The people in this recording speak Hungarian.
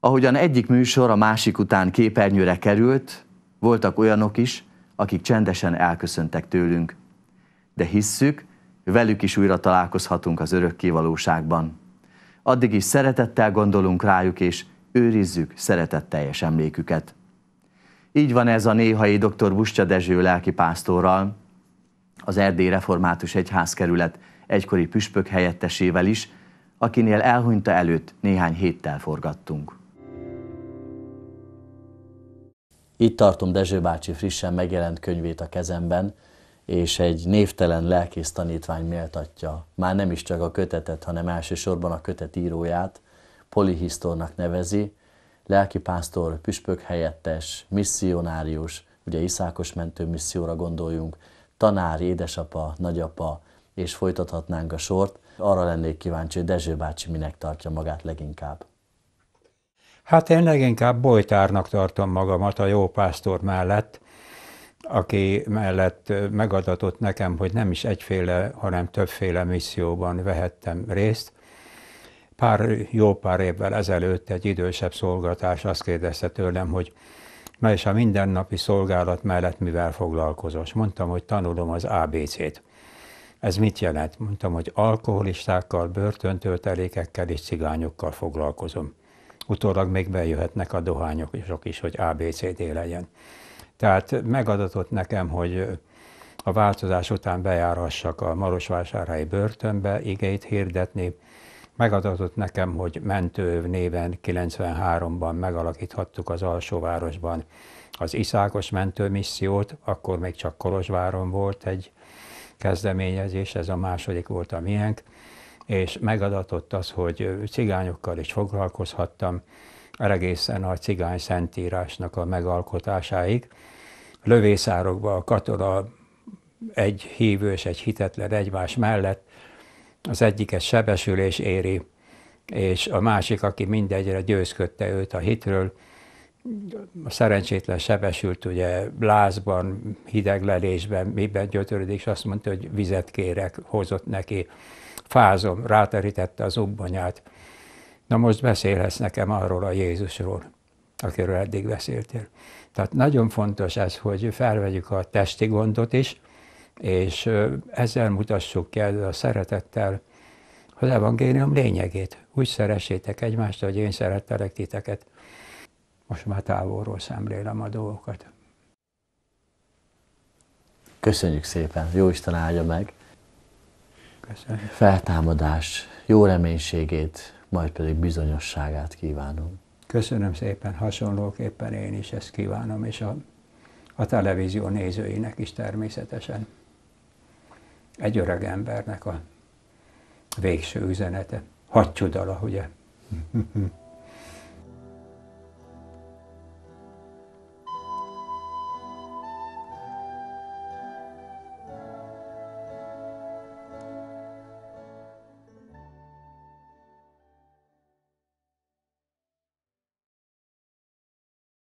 Ahogyan egyik műsor a másik után képernyőre került, voltak olyanok is, akik csendesen elköszöntek tőlünk. De hisszük, velük is újra találkozhatunk az örökké valóságban. Addig is szeretettel gondolunk rájuk, és őrizzük szeretetteljes emléküket. Így van ez a néhai dr. Buscsa Dezső lelkipásztorral, az Erdély Református Egyházkerület egykori püspök helyettesével is, akinél elhunyta előtt néhány héttel forgattunk. Itt tartom Dezső bácsi frissen megjelent könyvét a kezemben, és egy névtelen lelkész tanítvány méltatja, már nem is csak a kötetet, hanem elsősorban a kötet íróját, polihisztornak nevezi, lelkipásztor, püspök helyettes, misszionárius, ugye Iszákos mentő misszióra gondoljunk, tanár, édesapa, nagyapa, és folytathatnánk a sort. Arra lennék kíváncsi, hogy Dezső bácsi minek tartja magát leginkább. Hát én leginkább bolytárnak tartom magamat a jó pásztor mellett, aki mellett megadatott nekem, hogy nem is egyféle, hanem többféle misszióban vehettem részt. Pár, jó pár évvel ezelőtt egy idősebb szolgatás azt kérdezte tőlem, hogy na és a mindennapi szolgálat mellett mivel foglalkozos? Mondtam, hogy tanulom az ABC-t. Ez mit jelent? Mondtam, hogy alkoholistákkal, börtöntöltelékekkel és cigányokkal foglalkozom utólag még bejöhetnek a dohányok is, hogy ABCD legyen. Tehát megadatott nekem, hogy a változás után bejárhassak a Marosvásárhelyi börtönbe igét hirdetni. Megadatott nekem, hogy mentőv néven 93-ban megalakíthattuk az alsóvárosban az Iszákos mentőmissziót, akkor még csak Kolozsváron volt egy kezdeményezés, ez a második volt a miénk és megadatott az, hogy cigányokkal is foglalkozhattam, egészen a cigány szentírásnak a megalkotásáig. Lövészárokban a katona egy hívő és egy hitetlen egymás mellett, az egyiket sebesülés éri, és a másik, aki mindegyre győzködte őt a hitről, a szerencsétlen sebesült ugye lázban, hideglelésben, miben gyötörödik, és azt mondta, hogy vizet kérek, hozott neki fázom, ráterítette az ubbonyát. Na most beszélhetsz nekem arról a Jézusról, akiről eddig beszéltél. Tehát nagyon fontos ez, hogy felvegyük a testi gondot is, és ezzel mutassuk ki a szeretettel az evangélium lényegét. Úgy szeressétek egymást, hogy én szerettelek titeket. Most már távolról szemlélem a dolgokat. Köszönjük szépen, jó Isten áldja meg! Köszönöm. feltámadás, jó reménységét, majd pedig bizonyosságát kívánom. Köszönöm szépen, hasonlóképpen én is ezt kívánom, és a, a televízió nézőinek is természetesen. Egy öreg embernek a végső üzenete. Hadd csodala, ugye?